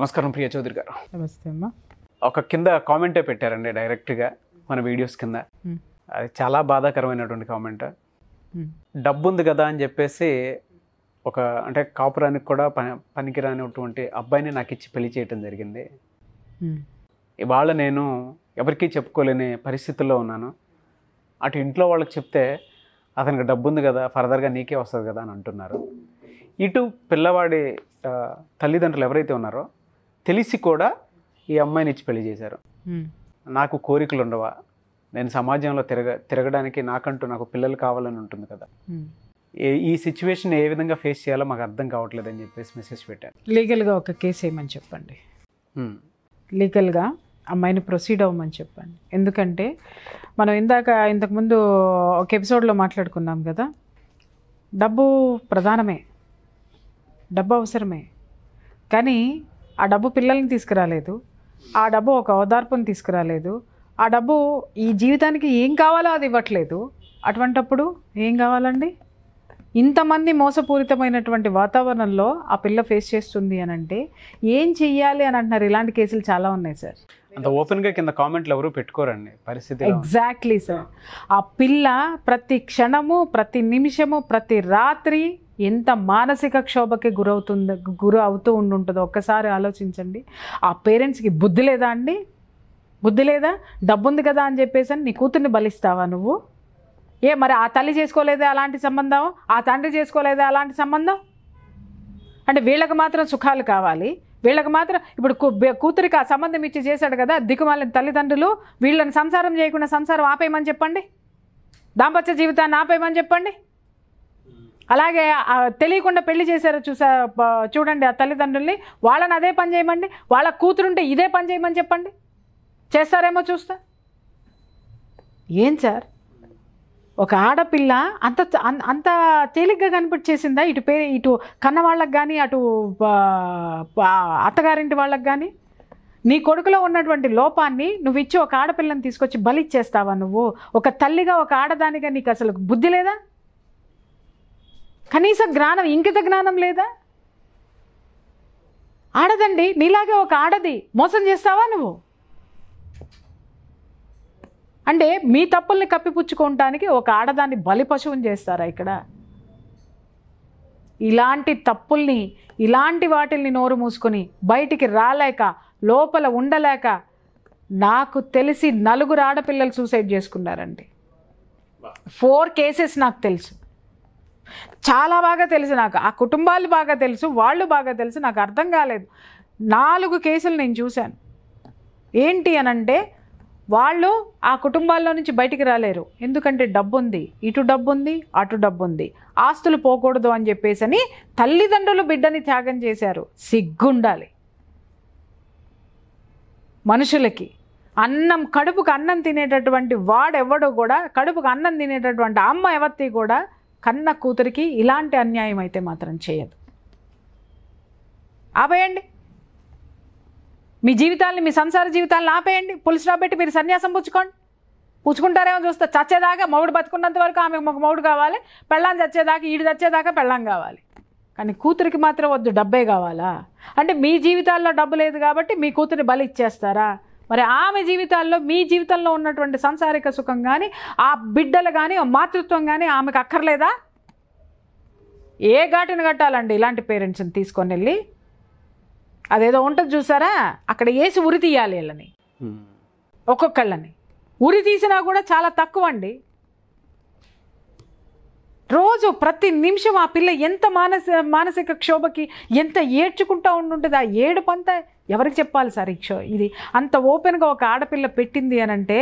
నమస్కారం ప్రియ చౌదరి గారు నమస్తే అమ్మా ఒక కింద కామెంటే పెట్టారండి డైరెక్ట్గా మన వీడియోస్ కింద అది చాలా బాధాకరమైనటువంటి కామెంట్ డబ్బు ఉంది కదా అని చెప్పేసి ఒక అంటే కాపురానికి కూడా పని పనికిరానిటువంటి అబ్బాయిని నాకు ఇచ్చి పెళ్లి చేయటం జరిగింది ఇవాళ నేను ఎవరికీ చెప్పుకోలేని పరిస్థితుల్లో ఉన్నాను అటు ఇంట్లో వాళ్ళకి చెప్తే అతనికి డబ్బు ఉంది కదా ఫర్దర్గా నీకే వస్తుంది కదా అని అంటున్నారు ఇటు పిల్లవాడి తల్లిదండ్రులు ఎవరైతే ఉన్నారో తెలిసి కూడా ఈ అమ్మాయిని ఇచ్చి పెళ్లి చేశారు నాకు కోరికలు ఉండవా నేను సమాజంలో తిరగ తిరగడానికి నాకంటూ నాకు పిల్లలు కావాలని ఉంటుంది కదా ఈ సిచ్యువేషన్ ఏ విధంగా ఫేస్ చేయాలో మాకు అర్థం కావట్లేదు అని చెప్పేసి మెసేజ్ పెట్టాను లీగల్గా ఒక కేసు వేయమని చెప్పండి లీగల్గా అమ్మాయిని ప్రొసీడ్ అవ్వమని చెప్పండి ఎందుకంటే మనం ఇందాక ఇంతకుముందు ఒక ఎపిసోడ్లో మాట్లాడుకున్నాం కదా డబ్బు ప్రధానమే డబ్బు అవసరమే కానీ ఆ డబ్బు పిల్లల్ని తీసుకురాలేదు ఆ డబ్బు ఒక ఓదార్పుని తీసుకురాలేదు ఆ డబ్బు ఈ జీవితానికి ఏం కావాలో అది ఇవ్వట్లేదు అటువంటప్పుడు ఏం కావాలండి ఇంతమంది మోసపూరితమైనటువంటి వాతావరణంలో ఆ పిల్ల ఫేస్ చేస్తుంది అని అంటే ఏం చెయ్యాలి అని అంటున్నారు ఇలాంటి కేసులు చాలా ఉన్నాయి సార్ అంత ఓపెన్గా కింద కామెంట్లు ఎవరు పెట్టుకోరండి పరిస్థితి ఎగ్జాక్ట్లీ సార్ ఆ పిల్ల ప్రతి క్షణము ప్రతి నిమిషము ప్రతి రాత్రి ఎంత మానసిక క్షోభకి గురవుతుంది గురి అవుతూ ఉండుంటుందో ఒక్కసారి ఆలోచించండి ఆ పేరెంట్స్కి బుద్ధి లేదా అండి బుద్ధి లేదా డబ్బుంది కదా అని చెప్పేసి నీ కూతుర్ని బలిస్తావా నువ్వు ఏ మరి ఆ తల్లి చేసుకోలేదే అలాంటి సంబంధం ఆ తండ్రి చేసుకోలేదే అలాంటి సంబంధం అంటే వీళ్ళకి మాత్రం సుఖాలు కావాలి వీళ్ళకి మాత్రం ఇప్పుడు కూతురికి ఆ సంబంధం ఇచ్చి చేశాడు కదా దిక్కుమాలిన తల్లిదండ్రులు వీళ్ళని సంసారం చేయకుండా సంసారం ఆపేయమని చెప్పండి దాంపత్య జీవితాన్ని ఆపేయమని చెప్పండి అలాగే తెలియకుండా పెళ్లి చేశారు చూసా చూడండి ఆ తల్లిదండ్రుల్ని వాళ్ళని అదే పని చేయమండి వాళ్ళ కూతురుంటే ఇదే పని చేయమని చెప్పండి చేస్తారేమో చూస్తా ఏం సార్ ఒక ఆడపిల్ల అంత అంత తేలిగ్గా కనిపించేసిందా ఇటు పేరు ఇటు కన్న కానీ అటు అత్తగారింటి వాళ్ళకి కానీ నీ కొడుకులో ఉన్నటువంటి లోపాన్ని నువ్వు ఇచ్చి ఒక ఆడపిల్లని తీసుకొచ్చి బలిచ్చేస్తావా నువ్వు ఒక తల్లిగా ఒక ఆడదానిగా నీకు అసలు బుద్ధి లేదా కనీస జ్ఞానం ఇంకిత జ్ఞానం లేదా ఆడదండి నీలాగే ఒక ఆడది మోసం చేస్తావా నువ్వు అంటే మీ తప్పుల్ని కప్పిపుచ్చుకోవటానికి ఒక ఆడదాన్ని బలి పశువుని చేస్తారా ఇక్కడ ఇలాంటి తప్పుల్ని ఇలాంటి వాటిల్ని నోరు మూసుకొని బయటికి రాలేక లోపల ఉండలేక నాకు తెలిసి నలుగురు ఆడపిల్లలు సూసైడ్ చేసుకున్నారండి ఫోర్ కేసెస్ నాకు తెలుసు చాలా బాగా తెలుసు నాకు ఆ కుటుంబాలు బాగా తెలుసు వాళ్ళు బాగా తెలుసు నాకు అర్థం కాలేదు నాలుగు కేసులు నేను చూశాను ఏంటి అని అంటే వాళ్ళు ఆ కుటుంబాల్లో నుంచి బయటికి రాలేరు ఎందుకంటే డబ్బు ఉంది ఇటు డబ్బు ఉంది అటు డబ్బు ఉంది ఆస్తులు పోకూడదు అని చెప్పేసి అని తల్లిదండ్రులు బిడ్డని త్యాగం చేశారు సిగ్గుండాలి మనుషులకి అన్నం కడుపుకు అన్నం తినేటటువంటి వాడెవడో కూడా కడుపుకు అన్నం తినేటటువంటి అమ్మ ఎవత్తి కూడా కన్న కూతురికి ఇలాంటి అన్యాయం అయితే మాత్రం చేయదు ఆపేయండి మీ జీవితాల్ని మీ సంసార జీవితాలను ఆపేయండి పులి స్టాప్ పెట్టి మీరు సన్యాసం పుచ్చుకోండి పుచ్చుకుంటారేమో చూస్తే చచ్చేదాకా మౌడు బతుకున్నంత వరకు ఆమె ఒక మౌడు కావాలి పెళ్ళాం చచ్చేదాకా ఈడు చచ్చేదాకా పెళ్ళాం కావాలి కానీ కూతురికి మాత్రం వద్దు డబ్బే కావాలా అంటే మీ జీవితాల్లో డబ్బు లేదు కాబట్టి మీ కూతురిని బలి ఇచ్చేస్తారా మరి ఆమె జీవితాల్లో మీ జీవితంలో ఉన్నటువంటి సంసారిక సుఖం కానీ ఆ బిడ్డలు కానీ మాతృత్వం కానీ ఆమెకు అక్కర్లేదా ఏ ఘాటును కట్టాలండి ఇలాంటి పేరెంట్స్ని తీసుకొని వెళ్ళి అదేదో ఉంటుంది చూసారా అక్కడ వేసి ఉరి తీయాలి వీళ్ళని ఒక్కొక్కళ్ళని ఉరి తీసినా కూడా చాలా తక్కువ అండి రోజు ప్రతి నిమిషం ఆ పిల్ల ఎంత మానసిక మానసిక క్షోభకి ఎంత ఏడ్చుకుంటా ఉండుంటుంది ఆ పంత ఎవరికి చెప్పాలి సార్ ఈ క్షో ఇది అంత ఓపెన్గా ఒక ఆడపిల్ల పెట్టింది అని అంటే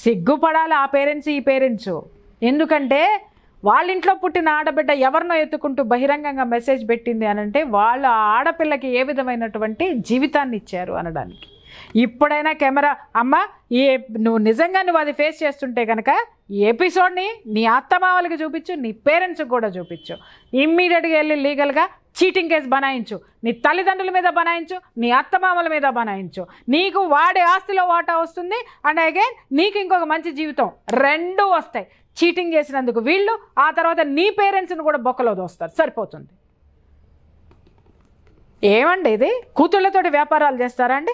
సిగ్గుపడాలి ఆ పేరెంట్స్ ఈ పేరెంట్స్ ఎందుకంటే వాళ్ళ ఇంట్లో పుట్టిన ఆడబిడ్డ ఎవరినో ఎత్తుకుంటూ బహిరంగంగా మెసేజ్ పెట్టింది అనంటే వాళ్ళు ఆ ఆడపిల్లకి ఏ విధమైనటువంటి జీవితాన్ని ఇచ్చారు అనడానికి ఇప్పుడైనా కెమెరా అమ్మ ఈ నువ్వు నిజంగా నువ్వు అది ఫేస్ చేస్తుంటే కనుక ఈ ఎపిసోడ్ని నీ అత్తమావలకి చూపించు నీ పేరెంట్స్కి కూడా చూపించు ఇమ్మీడియట్గా వెళ్ళి లీగల్గా చీటింగ్ కేసు బనాయించు నీ తల్లిదండ్రుల మీద బనాయించు నీ అత్తమామల మీద బనాయించు నీకు వాడే ఆస్తిలో వాటా వస్తుంది అండ్ అగైన్ నీకు ఇంకొక మంచి జీవితం రెండు వస్తాయి చీటింగ్ చేసినందుకు వీళ్ళు ఆ తర్వాత నీ పేరెంట్స్ని కూడా బొక్కలో దోస్తారు సరిపోతుంది ఏమండి ఇది కూతుళ్ళతోటి వ్యాపారాలు చేస్తారా అండి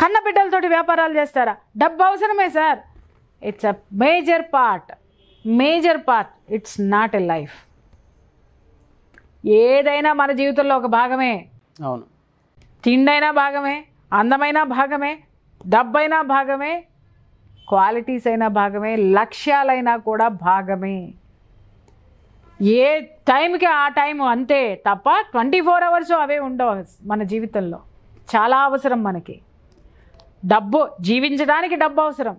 కన్న బిడ్డలతోటి వ్యాపారాలు చేస్తారా డబ్బు అవసరమే sir it's a major part major part it's not a life ఏదైనా మన జీవితంలో ఒక భాగమే అవును తిండైనా భాగమే అందమైన భాగమే డబ్బైనా భాగమే క్వాలిటీస్ అయినా భాగమే లక్ష్యాలైనా కూడా భాగమే ఏ టైంకి ఆ టైం అంతే తప్ప ట్వంటీ ఫోర్ అవర్స్ అవే ఉండవు మన జీవితంలో చాలా అవసరం మనకి డబ్బు జీవించడానికి డబ్బు అవసరం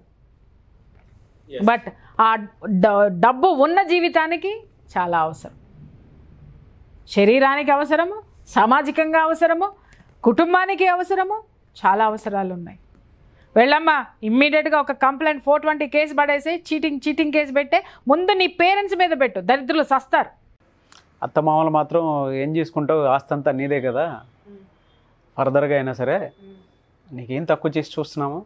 బట్ ఆ డబ్బు ఉన్న జీవితానికి చాలా అవసరం శరీరానికి అవసరము సామాజికంగా అవసరము కుటుంబానికి అవసరము చాలా అవసరాలు ఉన్నాయి వెళ్ళమ్మా ఇమ్మీడియట్గా ఒక కంప్లైంట్ ఫోర్ ట్వంటీ కేసు పడేసి చీటింగ్ చీటింగ్ కేసు పెట్టే ముందు నీ పేరెంట్స్ మీద పెట్టు దరిద్రులు సస్తారు అత్తమామలు మాత్రం ఏం చేసుకుంటావు అంతా నీదే కదా hmm. ఫర్దర్గా అయినా సరే hmm. నీకేం తక్కువ చేసి చూస్తున్నాము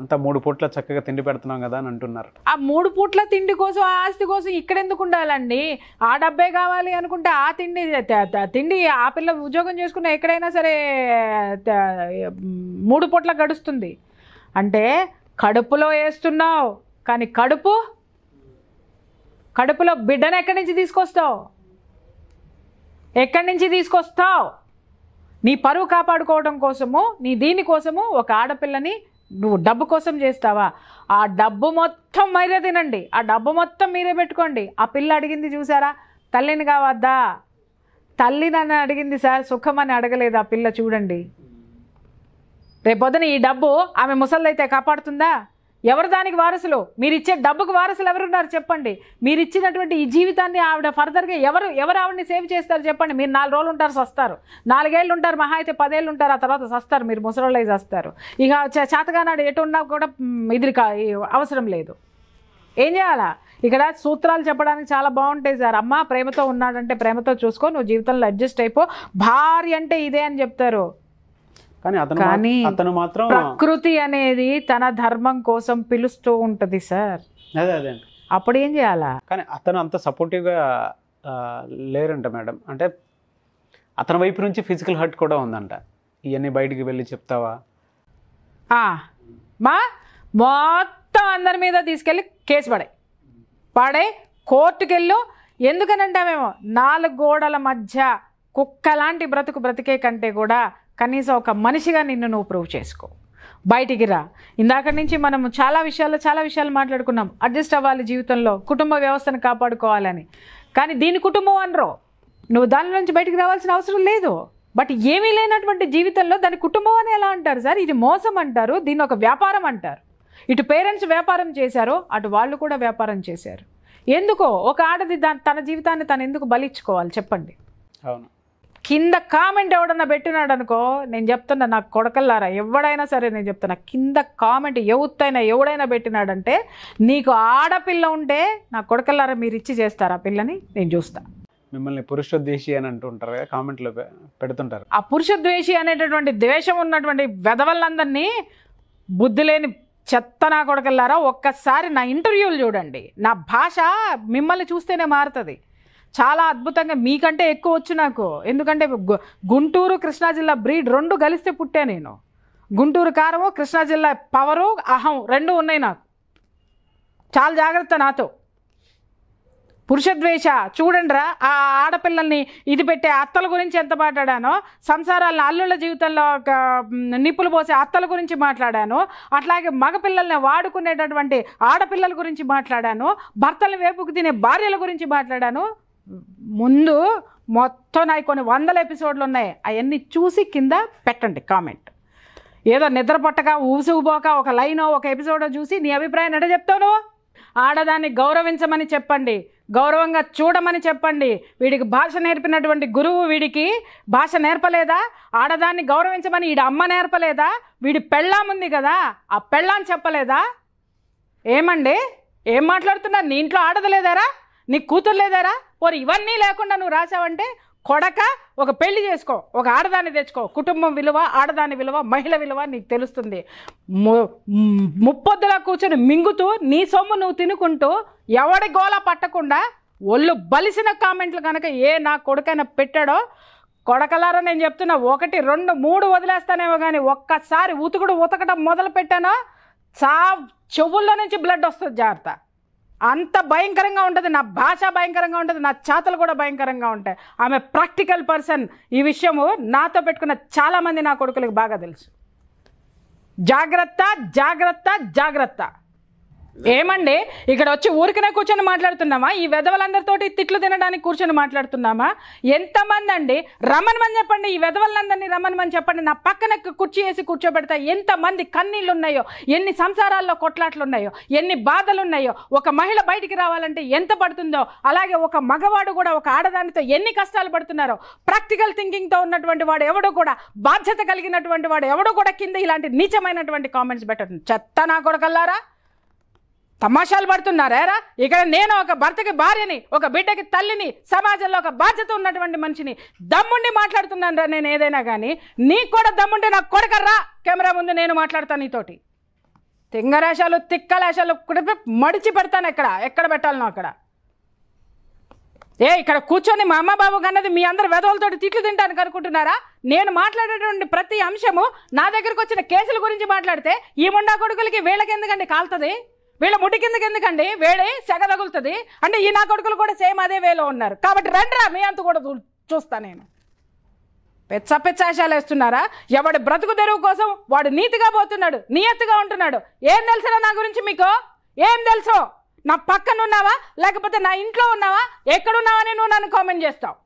అంతా మూడు పూట్ల చక్కగా తిండి పెడుతున్నాం కదా అని అంటున్నారు ఆ మూడు పూట్ల తిండి కోసం ఆ ఆస్తి కోసం ఇక్కడ ఎందుకు ఉండాలండి ఆ డబ్బే కావాలి అనుకుంటే ఆ తిండి తిండి ఆ పిల్ల ఉద్యోగం చేసుకున్న ఎక్కడైనా సరే మూడు పూట్ల గడుస్తుంది అంటే కడుపులో వేస్తున్నావు కానీ కడుపు కడుపులో బిడ్డను ఎక్కడి నుంచి తీసుకొస్తావు ఎక్కడి నుంచి తీసుకొస్తావు నీ పరువు కాపాడుకోవడం కోసము నీ దీనికోసము ఒక ఆడపిల్లని నువ్వు డబ్బు కోసం చేస్తావా ఆ డబ్బు మొత్తం మీరే తినండి ఆ డబ్బు మొత్తం మీరే పెట్టుకోండి ఆ పిల్ల అడిగింది చూసారా తల్లిని కావద్దా తల్లి నన్ను అడిగింది సార్ సుఖం అని అడగలేదు ఆ పిల్ల చూడండి రేపొద్దున ఈ డబ్బు ఆమె ముసళ్ళైతే కాపాడుతుందా ఎవరు దానికి వారసులు మీరు ఇచ్చే డబ్బుకు వారసులు ఎవరున్నారు చెప్పండి మీరు ఇచ్చినటువంటి ఈ జీవితాన్ని ఆవిడ ఫర్దర్గా ఎవరు ఎవరు ఆవిడని సేవ్ చేస్తారు చెప్పండి మీరు నాలుగు రోజులు ఉంటారు సస్తారు నాలుగేళ్ళు ఉంటారు మహా అయితే పదేళ్ళు ఉంటారు ఆ తర్వాత సస్తారు మీరు ముసలోళ్ళు అయితే సస్తారు ఇక చేతగానాడు ఎటు ఉన్నా కూడా ఇది అవసరం లేదు ఏం చేయాలా ఇక్కడ సూత్రాలు చెప్పడానికి చాలా బాగుంటాయి సార్ అమ్మ ప్రేమతో ఉన్నాడంటే ప్రేమతో చూసుకో నువ్వు జీవితంలో అడ్జస్ట్ అయిపో భార్య అంటే ఇదే అని చెప్తారు కానీ అతను కానీ అతను మాత్రం ప్రకృతి అనేది తన ధర్మం కోసం పిలుస్తూ ఉంటది సార్ అదే అదే అప్పుడు ఏం చేయాలా కానీ అతను అంత సపోర్టివ్గా లేరంట మేడం అంటే అతని వైపు నుంచి ఫిజికల్ హర్ట్ కూడా ఉందంట ఇవన్నీ బయటికి వెళ్ళి చెప్తావా మా మొత్తం అందరి మీద తీసుకెళ్ళి కేసు పడే పడే కోర్టుకెళ్ళు ఎందుకనంటామేమో నాలుగు గోడల మధ్య కుక్క లాంటి బ్రతుకు బ్రతికే కంటే కూడా కనీసం ఒక మనిషిగా నిన్ను నువ్వు ప్రూవ్ చేసుకో బయటికి రా ఇందాక నుంచి మనం చాలా విషయాల్లో చాలా విషయాలు మాట్లాడుకున్నాం అడ్జస్ట్ అవ్వాలి జీవితంలో కుటుంబ వ్యవస్థను కాపాడుకోవాలని కానీ దీని కుటుంబం అనరో నువ్వు దాని నుంచి బయటికి రావాల్సిన అవసరం లేదు బట్ ఏమీ లేనటువంటి జీవితంలో దాని కుటుంబం అని ఎలా అంటారు సార్ ఇది మోసం అంటారు దీన్ని ఒక వ్యాపారం అంటారు ఇటు పేరెంట్స్ వ్యాపారం చేశారో అటు వాళ్ళు కూడా వ్యాపారం చేశారు ఎందుకో ఒక ఆడది తన జీవితాన్ని తను ఎందుకు బలిచ్చుకోవాలి చెప్పండి అవును కింద కామెంట్ ఎవడన్నా పెట్టినాడు అనుకో నేను చెప్తున్నా నాకు కొడకల్లారా ఎవడైనా సరే నేను చెప్తున్నా కింద కామెంట్ ఎవత్తైనా ఎవడైనా పెట్టినాడంటే నీకు ఆడపిల్ల ఉంటే నా కొడకల్లారా మీరు ఇచ్చి చేస్తారా పిల్లని నేను చూస్తా మిమ్మల్ని ద్వేషి అని అంటుంటారు కదా కామెంట్లో పెడుతుంటారు ఆ పురుషద్వేషి అనేటటువంటి ద్వేషం ఉన్నటువంటి వెధవలందరినీ బుద్ధి లేని చెత్త నా కొడకల్లారా ఒక్కసారి నా ఇంటర్వ్యూలు చూడండి నా భాష మిమ్మల్ని చూస్తేనే మారుతుంది చాలా అద్భుతంగా మీకంటే ఎక్కువ వచ్చు నాకు ఎందుకంటే గుంటూరు కృష్ణా జిల్లా బ్రీడ్ రెండు కలిస్తే పుట్టా నేను గుంటూరు కారము కృష్ణా జిల్లా పవరు అహం రెండు ఉన్నాయి నాకు చాలా జాగ్రత్త నాతో పురుషద్వేష చూడండిరా ఆ ఆడపిల్లల్ని ఇది పెట్టే అత్తల గురించి ఎంత మాట్లాడానో సంసారాలను అల్లుల జీవితంలో నిప్పులు పోసే అత్తల గురించి మాట్లాడాను అట్లాగే మగపిల్లల్ని వాడుకునేటటువంటి ఆడపిల్లల గురించి మాట్లాడాను భర్తలు వేపుకు తినే భార్యల గురించి మాట్లాడాను ముందు మొత్తం నాకు కొన్ని వందల ఎపిసోడ్లు ఉన్నాయి అవన్నీ చూసి కింద పెట్టండి కామెంట్ ఏదో పట్టక ఊసుకుపోక ఒక లైన్ ఒక ఎపిసోడో చూసి నీ అభిప్రాయం ఎట చెప్తావు నువ్వు ఆడదాన్ని గౌరవించమని చెప్పండి గౌరవంగా చూడమని చెప్పండి వీడికి భాష నేర్పినటువంటి గురువు వీడికి భాష నేర్పలేదా ఆడదాన్ని గౌరవించమని వీడి అమ్మ నేర్పలేదా వీడి పెళ్ళాం ఉంది కదా ఆ పెళ్ళాం చెప్పలేదా ఏమండి ఏం మాట్లాడుతున్నారు నీ ఇంట్లో ఆడదలేదారా నీ కూతురు లేదారా పోరు ఇవన్నీ లేకుండా నువ్వు రాసావంటే కొడక ఒక పెళ్లి చేసుకో ఒక ఆడదాన్ని తెచ్చుకో కుటుంబం విలువ ఆడదాని విలువ మహిళ విలువ నీకు తెలుస్తుంది ముప్పొద్దులా కూర్చొని మింగుతూ నీ సొమ్ము నువ్వు తినుకుంటూ ఎవడి గోల పట్టకుండా ఒళ్ళు బలిసిన కామెంట్లు కనుక ఏ నా కొడుకైనా పెట్టాడో కొడకలారా నేను చెప్తున్నా ఒకటి రెండు మూడు వదిలేస్తానేమో కానీ ఒక్కసారి ఉతుకుడు ఉతకడం మొదలు పెట్టానో చా చెవుల్లో నుంచి బ్లడ్ వస్తుంది జాగ్రత్త అంత భయంకరంగా ఉంటుంది నా భాష భయంకరంగా ఉంటుంది నా చేతలు కూడా భయంకరంగా ఉంటాయి ఆమె ప్రాక్టికల్ పర్సన్ ఈ విషయము నాతో పెట్టుకున్న చాలామంది నా కొడుకులకు బాగా తెలుసు జాగ్రత్త జాగ్రత్త జాగ్రత్త ఏమండి ఇక్కడ వచ్చి ఊరికనే కూర్చొని మాట్లాడుతున్నామా ఈ వెధవలందరితోటి తిట్లు తినడానికి కూర్చొని మాట్లాడుతున్నామా ఎంతమంది అండి రమణమని చెప్పండి ఈ వెధవలందరినీ రమణమని చెప్పండి నా పక్కన కుర్చీ వేసి కూర్చోబెడతా ఎంతమంది కన్నీళ్ళు ఉన్నాయో ఎన్ని సంసారాల్లో కొట్లాట్లు ఉన్నాయో ఎన్ని బాధలు ఉన్నాయో ఒక మహిళ బయటికి రావాలంటే ఎంత పడుతుందో అలాగే ఒక మగవాడు కూడా ఒక ఆడదానితో ఎన్ని కష్టాలు పడుతున్నారో ప్రాక్టికల్ థింకింగ్తో ఉన్నటువంటి వాడు ఎవడో కూడా బాధ్యత కలిగినటువంటి వాడు ఎవడో కూడా కింద ఇలాంటి నీచమైనటువంటి కామెంట్స్ పెట్టడం చెత్త నా కొడుకల్లారా తమాషాలు పడుతున్నారా ఇక్కడ నేను ఒక భర్తకి భార్యని ఒక బిడ్డకి తల్లిని సమాజంలో ఒక బాధ్యత ఉన్నటువంటి మనిషిని దమ్ముండి మాట్లాడుతున్నాను రా నేను ఏదైనా కానీ నీకు కూడా దమ్ముండి నాకు కొడకర్రా కెమెరా ముందు నేను మాట్లాడతాను నీతోటి తింగరాశాలు తిక్కలాశాలు కుడిపి మడిచి పెడతాను ఎక్కడ ఎక్కడ పెట్టాలను అక్కడ ఏ ఇక్కడ కూర్చొని మా అమ్మ బాబు కన్నది మీ అందరు వెధవులతో తిట్లు తింటానికి అనుకుంటున్నారా నేను మాట్లాడేటువంటి ప్రతి అంశము నా దగ్గరకు వచ్చిన కేసుల గురించి మాట్లాడితే ఈ ముండా కొడుకులకి వీళ్ళకి ఎందుకండి కాలుతుంది వీళ్ళ ముడి కిందకి ఎందుకండి వేడే సెగ తగులుతుంది అంటే ఈ నా కొడుకులు కూడా సేమ్ అదే వేలో ఉన్నారు కాబట్టి రండిరా మీ అంత కూడా చూస్తా నేను పెచ్చ పెచ్చాశాలు వేస్తున్నారా ఎవడి బ్రతుకు తెరువు కోసం వాడు నీతిగా పోతున్నాడు నియత్తుగా ఉంటున్నాడు ఏం తెలుసురా నా గురించి మీకు ఏం తెలుసు నా పక్కన ఉన్నావా లేకపోతే నా ఇంట్లో ఉన్నావా ఎక్కడున్నావని నువ్వు నన్ను కామెంట్ చేస్తావు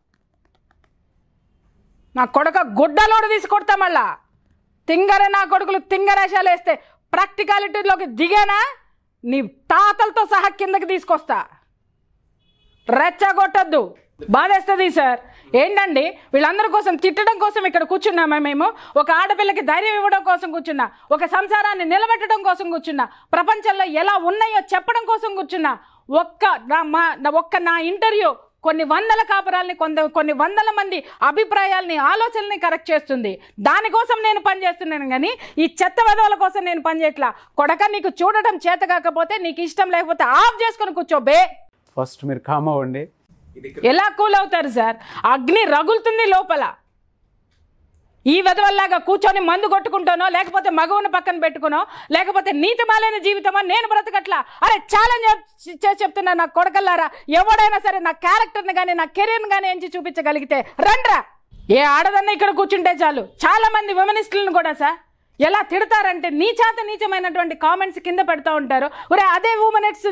నా కొడుక గుడ్డలోడు తీసి కొడతా మళ్ళా తింగర నా కొడుకులు తింగరేషాలు వేస్తే ప్రాక్టికాలిటీలోకి దిగానా నీ తాతలతో సహా కిందకి తీసుకొస్తా రెచ్చగొట్టద్దు బాధేస్తుంది సార్ ఏంటండి వీళ్ళందరి కోసం తిట్టడం కోసం ఇక్కడ కూర్చున్నామా మేము ఒక ఆడపిల్లకి ధైర్యం ఇవ్వడం కోసం కూర్చున్నా ఒక సంసారాన్ని నిలబెట్టడం కోసం కూర్చున్నా ప్రపంచంలో ఎలా ఉన్నాయో చెప్పడం కోసం కూర్చున్నా ఒక్క నా మా ఒక్క నా ఇంటర్వ్యూ కొన్ని వందల కాపురాలని కొంత కొన్ని వందల మంది అభిప్రాయాలని ఆలోచనల్ని కరెక్ట్ చేస్తుంది దానికోసం నేను పనిచేస్తున్నాను కానీ ఈ చెత్త వదవల కోసం నేను పనిచేయట్లా కొడక నీకు చూడటం చేత కాకపోతే నీకు ఇష్టం లేకపోతే ఆఫ్ చేసుకుని కూర్చోబే ఫస్ట్ మీరు కామ్ అవ్వండి ఎలా కూల్ అవుతారు సార్ అగ్ని రగులుతుంది లోపల ఈ వెధవల్లాగా కూర్చొని మందు కొట్టుకుంటానో లేకపోతే మగవుని పక్కన పెట్టుకునో లేకపోతే నీతి మాలైన జీవితమో నేను బ్రతకట్లా అరే ఛాలెంజ్ చేసి చెప్తున్నా నా కొడకల్లారా ఎవడైనా సరే నా క్యారెక్టర్ని కానీ నా కెరీర్ని కానీ ఎంచి చూపించగలిగితే రండ్రా ఏ ఆడదన్నా ఇక్కడ కూర్చుంటే చాలు చాలా మంది విమనిస్టులను కూడా సార్ ఎలా తిడతారంటే నీచాత నీచమైనటువంటి కామెంట్స్ కింద పెడతా ఉంటారు ఒరే అదే ఉమెన్స్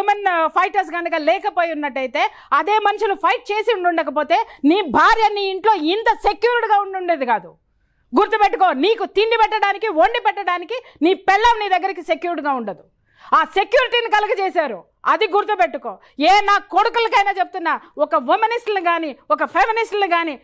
ఉమెన్ ఫైటర్స్ కనుక లేకపోయి ఉన్నట్టయితే అదే మనుషులు ఫైట్ చేసి ఉండకపోతే నీ భార్య నీ ఇంట్లో ఇంత సెక్యూర్డ్గా ఉండుండేది కాదు గుర్తుపెట్టుకో నీకు తిండి పెట్టడానికి వండి పెట్టడానికి నీ పిల్లం నీ దగ్గరికి సెక్యూర్డ్గా ఉండదు ఆ సెక్యూరిటీని కలుగజేశారు అది గుర్తుపెట్టుకో ఏ నా కొడుకులకైనా చెప్తున్నా ఒక ఉమెనిస్ట్ని కానీ ఒక ఫెమినిస్ట్ని కానీ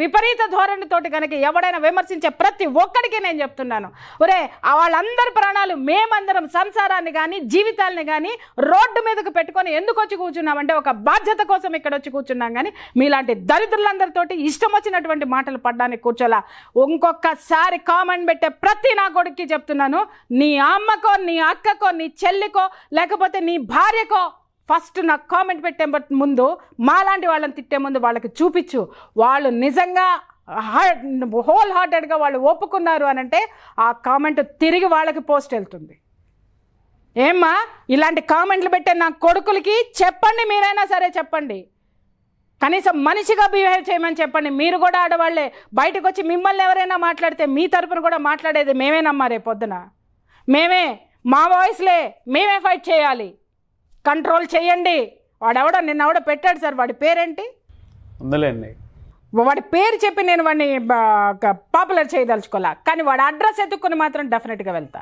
విపరీత ధోరణితోటి కనుక ఎవడైనా విమర్శించే ప్రతి ఒక్కడికి నేను చెప్తున్నాను ఒరే వాళ్ళందరి ప్రాణాలు మేమందరం సంసారాన్ని కానీ జీవితాలని కానీ రోడ్డు మీదకు పెట్టుకొని ఎందుకు వచ్చి కూర్చున్నామంటే ఒక బాధ్యత కోసం ఇక్కడ వచ్చి కూర్చున్నాం కానీ మీలాంటి దరిద్రులందరితోటి ఇష్టం వచ్చినటువంటి మాటలు పడ్డానికి కూర్చోలా ఇంకొకసారి కామెంట్ పెట్టే ప్రతి నా కొడుక్కి చెప్తున్నాను నీ అమ్మకో నీ అక్కకో నీ చెల్లికో లేకపోతే నీ భార్యకో ఫస్ట్ నాకు కామెంట్ పెట్టే ముందు మాలాంటి వాళ్ళని తిట్టే ముందు వాళ్ళకి చూపించు వాళ్ళు నిజంగా హార్ట్ హోల్ హార్టెడ్గా వాళ్ళు ఒప్పుకున్నారు అని అంటే ఆ కామెంట్ తిరిగి వాళ్ళకి పోస్ట్ వెళ్తుంది ఏమ్మా ఇలాంటి కామెంట్లు పెట్టే నా కొడుకులకి చెప్పండి మీరైనా సరే చెప్పండి కనీసం మనిషిగా బిహేవ్ చేయమని చెప్పండి మీరు కూడా ఆడవాళ్ళే బయటకు వచ్చి మిమ్మల్ని ఎవరైనా మాట్లాడితే మీ తరపున కూడా మాట్లాడేది మేమేనమ్మా రేపు పొద్దున మేమే మా వాయిస్లే మేమే ఫైట్ చేయాలి కంట్రోల్ చేయండి వాడెవడో నిన్నెవడో పెట్టాడు సార్ వాడి పేరేంటి ఉందలేండి వాడి పేరు చెప్పి నేను వాడిని పాపులర్ చేయదలుచుకోలే కానీ వాడి అడ్రస్ ఎత్తుక్కుని మాత్రం డెఫినెట్గా వెళ్తా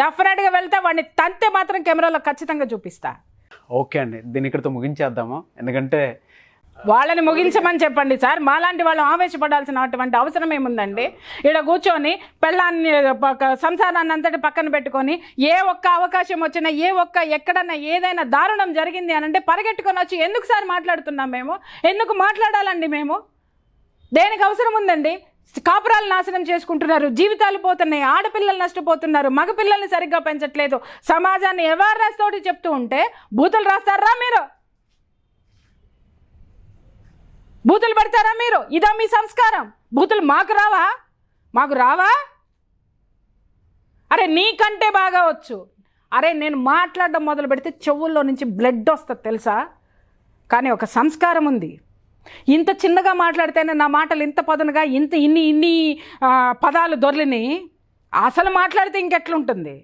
డెఫినెట్గా వెళ్తా వాడిని తంతే మాత్రం కెమెరాలో ఖచ్చితంగా చూపిస్తా ఓకే అండి దీని ఇక్కడితో ముగించేద్దాము ఎందుకంటే వాళ్ళని ముగించమని చెప్పండి సార్ మాలాంటి వాళ్ళు ఆవేశపడాల్సిన అటువంటి అవసరం ఏముందండి ఇక్కడ కూర్చొని పెళ్ళాన్ని సంసారాన్ని అంతటి పక్కన పెట్టుకొని ఏ ఒక్క అవకాశం వచ్చినా ఏ ఒక్క ఎక్కడన్నా ఏదైనా దారుణం జరిగింది అని అంటే పరిగెట్టుకొని వచ్చి ఎందుకు సార్ మాట్లాడుతున్నాం మేము ఎందుకు మాట్లాడాలండి మేము దేనికి అవసరం ఉందండి కాపురాలు నాశనం చేసుకుంటున్నారు జీవితాలు పోతున్నాయి ఆడపిల్లలు నష్టపోతున్నారు మగపిల్లల్ని సరిగ్గా పెంచట్లేదు సమాజాన్ని ఎవరు రాస్తోటి చెప్తూ ఉంటే బూతులు రాస్తారా మీరు బూతులు పెడతారా మీరు ఇదా మీ సంస్కారం బూతులు మాకు రావా మాకు రావా అరే నీకంటే బాగా వచ్చు అరే నేను మాట్లాడడం మొదలు పెడితే చెవుల్లో నుంచి బ్లడ్ వస్తుంది తెలుసా కానీ ఒక సంస్కారం ఉంది ఇంత చిన్నగా మాట్లాడితేనే నా మాటలు ఇంత పదనగా ఇంత ఇన్ని ఇన్ని పదాలు దొరలిని అసలు మాట్లాడితే ఇంకెట్లుంటుంది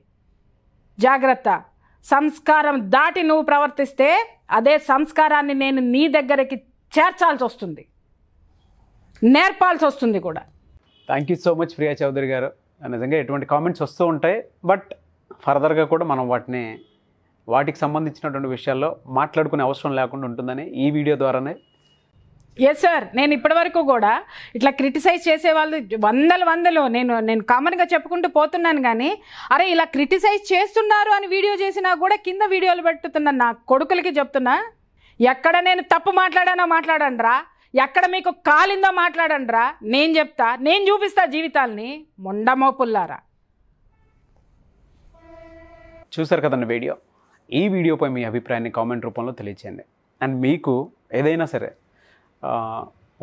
జాగ్రత్త సంస్కారం దాటి నువ్వు ప్రవర్తిస్తే అదే సంస్కారాన్ని నేను నీ దగ్గరికి చేర్చాల్సి వస్తుంది నేర్పాల్సి వస్తుంది కూడా thank you so much Priya Chowdary గారు నిజంగా ఎటువంటి కామెంట్స్ వస్తూ ఉంటాయి బట్ ఫర్దర్గా కూడా మనం వాటిని వాటికి సంబంధించినటువంటి విషయాల్లో మాట్లాడుకునే అవసరం లేకుండా ఉంటుందని ఈ వీడియో ద్వారానే ఎస్ సార్ నేను ఇప్పటివరకు కూడా ఇట్లా క్రిటిసైజ్ చేసే వాళ్ళు వందలు వందలు నేను నేను కామన్గా చెప్పుకుంటూ పోతున్నాను కానీ అరే ఇలా క్రిటిసైజ్ చేస్తున్నారు అని వీడియో చేసినా కూడా కింద వీడియోలు పెట్టుతున్న నా కొడుకులకి చెప్తున్నా ఎక్కడ నేను తప్పు మాట్లాడానో మాట్లాడండిరా ఎక్కడ మీకు కాలిందో మాట్లాడండిరా నేను చెప్తా నేను చూపిస్తా జీవితాల్ని మొండమోపుల్లారా చూసారు కదండి వీడియో ఈ వీడియోపై మీ అభిప్రాయాన్ని కామెంట్ రూపంలో తెలియచేయండి అండ్ మీకు ఏదైనా సరే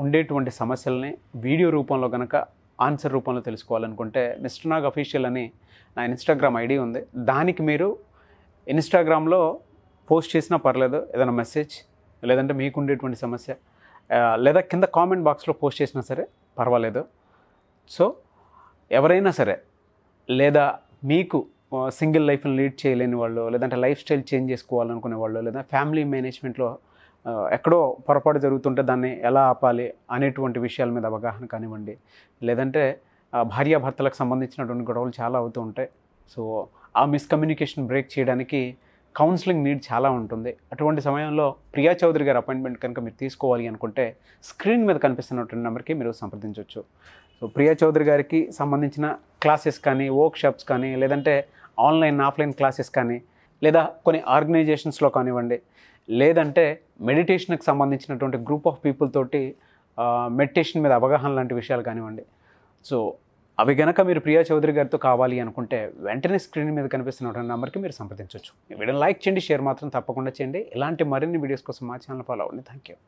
ఉండేటువంటి సమస్యల్ని వీడియో రూపంలో కనుక ఆన్సర్ రూపంలో తెలుసుకోవాలనుకుంటే మిస్టర్ నాగ్ అఫీషియల్ అని నా ఇన్స్టాగ్రామ్ ఐడి ఉంది దానికి మీరు ఇన్స్టాగ్రామ్లో పోస్ట్ చేసినా పర్లేదు ఏదైనా మెసేజ్ లేదంటే మీకు ఉండేటువంటి సమస్య లేదా కింద కామెంట్ బాక్స్లో పోస్ట్ చేసినా సరే పర్వాలేదు సో ఎవరైనా సరే లేదా మీకు సింగిల్ లైఫ్ని లీడ్ చేయలేని వాళ్ళు లేదంటే లైఫ్ స్టైల్ చేంజ్ చేసుకోవాలనుకునే వాళ్ళు లేదా ఫ్యామిలీ మేనేజ్మెంట్లో ఎక్కడో పొరపాటు జరుగుతుంటే దాన్ని ఎలా ఆపాలి అనేటువంటి విషయాల మీద అవగాహన కానివ్వండి లేదంటే భార్యాభర్తలకు సంబంధించినటువంటి గొడవలు చాలా అవుతూ ఉంటాయి సో ఆ మిస్కమ్యూనికేషన్ బ్రేక్ చేయడానికి కౌన్సిలింగ్ నీడ్ చాలా ఉంటుంది అటువంటి సమయంలో ప్రియా చౌదరి గారి అపాయింట్మెంట్ కనుక మీరు తీసుకోవాలి అనుకుంటే స్క్రీన్ మీద కనిపిస్తున్నటువంటి నెంబర్కి మీరు సంప్రదించవచ్చు సో ప్రియా చౌదరి గారికి సంబంధించిన క్లాసెస్ కానీ వర్క్షాప్స్ కానీ లేదంటే ఆన్లైన్ ఆఫ్లైన్ క్లాసెస్ కానీ లేదా కొన్ని ఆర్గనైజేషన్స్లో కానివ్వండి లేదంటే మెడిటేషన్కి సంబంధించినటువంటి గ్రూప్ ఆఫ్ పీపుల్ తోటి మెడిటేషన్ మీద అవగాహన లాంటి విషయాలు కానివ్వండి సో అవి గనక మీరు ప్రియా చౌదరి గారితో కావాలి అనుకుంటే వెంటనే స్క్రీన్ మీద కనిపిస్తున్న నెంబర్కి మీరు సంప్రదించవచ్చు వీడియోని లైక్ చేయండి షేర్ మాత్రం తప్పకుండా చేయండి ఇలాంటి మరిన్ని వీడియోస్ కోసం మా ఛానల్ ఫాలో అవ్వండి థ్యాంక్ యూ